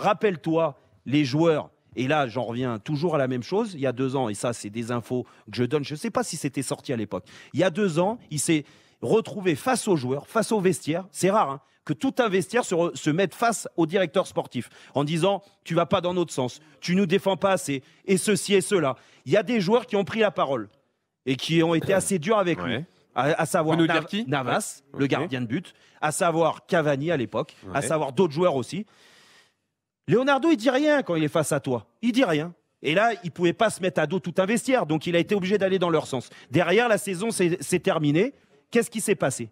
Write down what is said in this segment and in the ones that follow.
Rappelle-toi, les joueurs, et là j'en reviens toujours à la même chose, il y a deux ans, et ça c'est des infos que je donne, je ne sais pas si c'était sorti à l'époque, il y a deux ans, il s'est retrouvé face aux joueurs, face aux vestiaires, c'est rare, hein, que tout un vestiaire se, mette face au directeur sportif en disant tu vas pas dans notre sens, tu nous défends pas assez, et ceci et cela. Il y a des joueurs qui ont pris la parole et qui ont été assez durs avec lui. À, savoir Navas, le gardien de but, à savoir Cavani à l'époque, à savoir d'autres joueurs aussi. Leonardo, il dit rien quand il est face à toi. Il dit rien. Et là, il pouvait pas se mettre à dos tout un vestiaire, donc il a été obligé d'aller dans leur sens. Derrière, la saison s'est terminée. Qu'est-ce qui s'est passé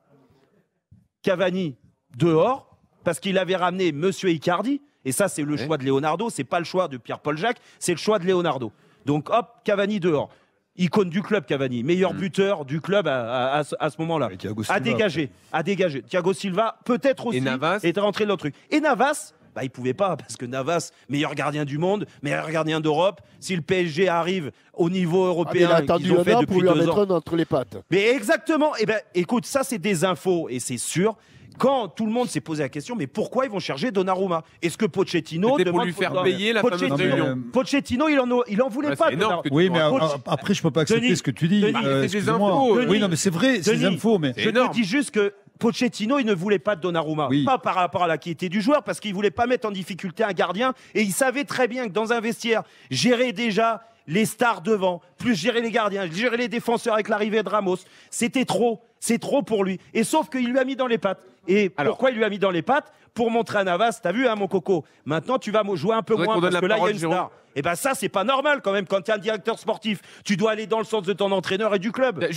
Cavani dehors parce qu'il avait ramené Monsieur Icardi. Et ça, c'est le choix de Leonardo. C'est pas le choix de Pierre-Paul Jacques. C'est le choix de Leonardo. Donc hop, Cavani dehors. Icône du club, Cavani, meilleur mm. buteur du club à, à, ce moment-là. À dégager, à dégagé. Thiago Silva, peut-être aussi, et Navas. est rentré dans truc. Et Navas, bah, il pouvait pas parce que Navas, meilleur gardien du monde, meilleur gardien d'Europe, si le PSG arrive au niveau ah, européen, il ont fait depuis deux ans. entre les pattes. Mais exactement. Et eh ben, écoute, ça c'est des infos et c'est sûr quand tout le monde s'est posé la question, mais pourquoi ils vont chercher Donnarumma Est-ce que Pochettino demande pour lui faire payer la Pochettino, réunion. Pochettino, il en, il en voulait pas. oui, mais euh, après, je peux pas accepter ce que tu dis. Euh, des infos, oui, non, mais c'est vrai, c'est des infos, mais je te dis juste que Pochettino, il ne voulait pas de Donnarumma. Pas par rapport à la qualité du joueur, parce qu'il voulait pas mettre en difficulté un gardien. Et il savait très bien que dans un vestiaire, gérer déjà les stars devant, plus gérer les gardiens, gérer les défenseurs avec l'arrivée de Ramos, c'était trop. C'est trop pour lui. Et sauf qu'il lui a mis dans les pattes. Et pourquoi il lui a mis dans les pattes Pour montrer à Navas, t'as vu, hein, mon coco Maintenant, tu vas jouer un peu moins parce que là, il y a une star. Et eh bien ça, c'est pas normal quand même. Quand tu es un directeur sportif, tu dois aller dans le sens de ton entraîneur et du club. Ben,